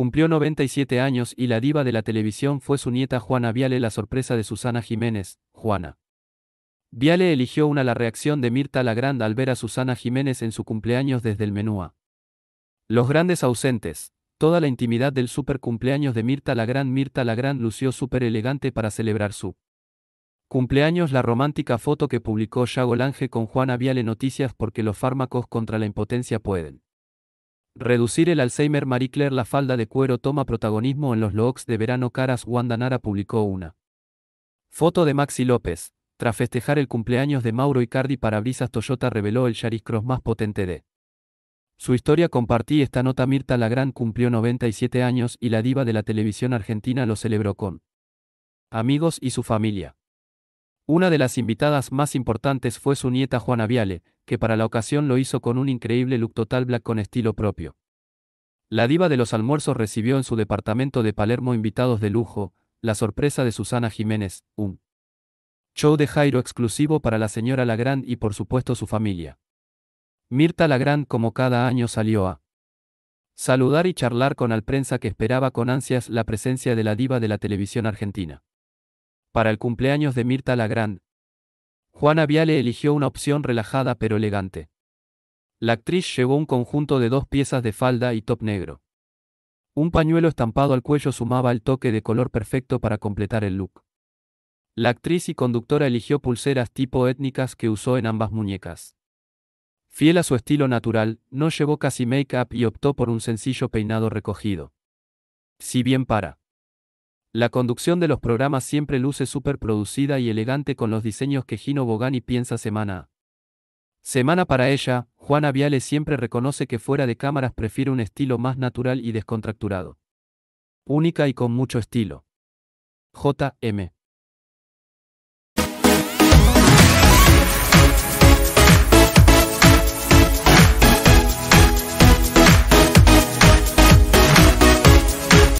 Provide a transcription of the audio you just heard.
Cumplió 97 años y la diva de la televisión fue su nieta Juana Viale, la sorpresa de Susana Jiménez, Juana. Viale eligió una la reacción de Mirta Lagrand al ver a Susana Jiménez en su cumpleaños desde el menú. Los grandes ausentes. Toda la intimidad del super cumpleaños de Mirta Lagrande. Mirta Lagrand lució súper elegante para celebrar su cumpleaños. La romántica foto que publicó Yago Lange con Juana Viale Noticias porque los fármacos contra la impotencia pueden Reducir el Alzheimer Marie Claire La falda de cuero toma protagonismo en los logs de verano caras Wanda Nara publicó una. Foto de Maxi López. Tras festejar el cumpleaños de Mauro Icardi Parabrisas Toyota reveló el Yaris Cross más potente de. Su historia compartí esta nota Mirta Lagrán cumplió 97 años y la diva de la televisión argentina lo celebró con amigos y su familia. Una de las invitadas más importantes fue su nieta Juana Viale, que para la ocasión lo hizo con un increíble look total black con estilo propio. La diva de los almuerzos recibió en su departamento de Palermo invitados de lujo, la sorpresa de Susana Jiménez, un show de Jairo exclusivo para la señora Lagrand y por supuesto su familia. Mirta Lagrand como cada año salió a saludar y charlar con al prensa que esperaba con ansias la presencia de la diva de la televisión argentina para el cumpleaños de Mirta Lagrand, Juana Viale eligió una opción relajada pero elegante. La actriz llevó un conjunto de dos piezas de falda y top negro. Un pañuelo estampado al cuello sumaba el toque de color perfecto para completar el look. La actriz y conductora eligió pulseras tipo étnicas que usó en ambas muñecas. Fiel a su estilo natural, no llevó casi make-up y optó por un sencillo peinado recogido. Si bien para la conducción de los programas siempre luce súper producida y elegante con los diseños que Gino Bogani piensa semana. Semana para ella, Juana Viale siempre reconoce que fuera de cámaras prefiere un estilo más natural y descontracturado. Única y con mucho estilo. J.M.